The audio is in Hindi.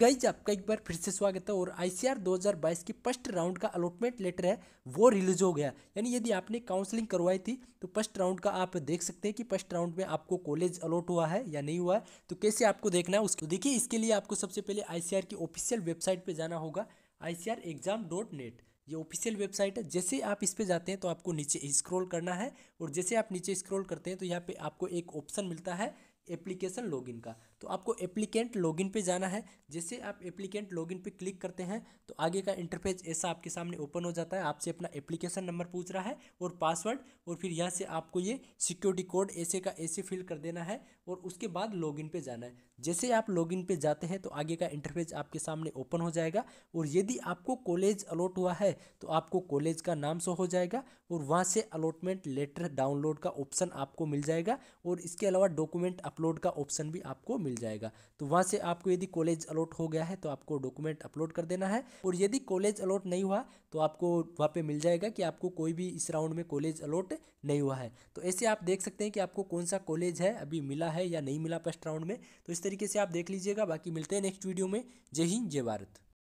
गाइज आपका एक बार फिर से स्वागत है और आईसीआर 2022 की फर्स्ट राउंड का अलॉटमेंट लेटर है वो रिलीज हो गया यानी यदि आपने काउंसलिंग करवाई थी तो फर्स्ट राउंड का आप देख सकते हैं कि फर्स्ट राउंड में आपको कॉलेज अलॉट हुआ है या नहीं हुआ है तो कैसे आपको देखना है उसको देखिए इसके लिए आपको सबसे पहले आई की ऑफिशियल वेबसाइट पर जाना होगा आई ये ऑफिशियल वेबसाइट है जैसे आप इस पर जाते हैं तो आपको नीचे स्क्रॉल करना है और जैसे आप नीचे स्क्रॉल करते हैं तो यहाँ पे आपको एक ऑप्शन मिलता है एप्लीकेशन लॉगिन का तो आपको एप्लीकेंट लॉगिन पे जाना है जैसे आप एप्लीकेंट लॉगिन पे क्लिक करते हैं तो आगे का इंटरफेस ऐसा आपके सामने ओपन हो जाता है आपसे अपना एप्लीकेशन नंबर पूछ रहा है और पासवर्ड और फिर यहाँ से आपको ये सिक्योरिटी कोड ऐसे का ऐसे फिल कर देना है और उसके बाद लॉगिन पे जाना है जैसे आप लॉगिन पे जाते हैं तो आगे का इंटरफेस आपके सामने ओपन हो जाएगा और यदि आपको कॉलेज अलॉट हुआ है तो आपको कॉलेज का नाम शो हो जाएगा और वहाँ से अलॉटमेंट लेटर डाउनलोड का ऑप्शन आपको मिल जाएगा और इसके अलावा डॉक्यूमेंट अपलोड का ऑप्शन भी आपको मिल जाएगा तो वहाँ से आपको यदि कॉलेज अलॉट हो गया है तो आपको डॉक्यूमेंट अपलोड कर देना है और यदि कॉलेज अलॉट नहीं हुआ तो आपको वहाँ पर मिल जाएगा कि आपको कोई भी इस राउंड में कॉलेज अलॉट नहीं हुआ है तो ऐसे आप देख सकते हैं कि आपको कौन सा कॉलेज है अभी मिला है या नहीं मिला फर्स्ट राउंड में तो इस तरीके से आप देख लीजिएगा बाकी मिलते हैं नेक्स्ट वीडियो में जय हिंद जय भारत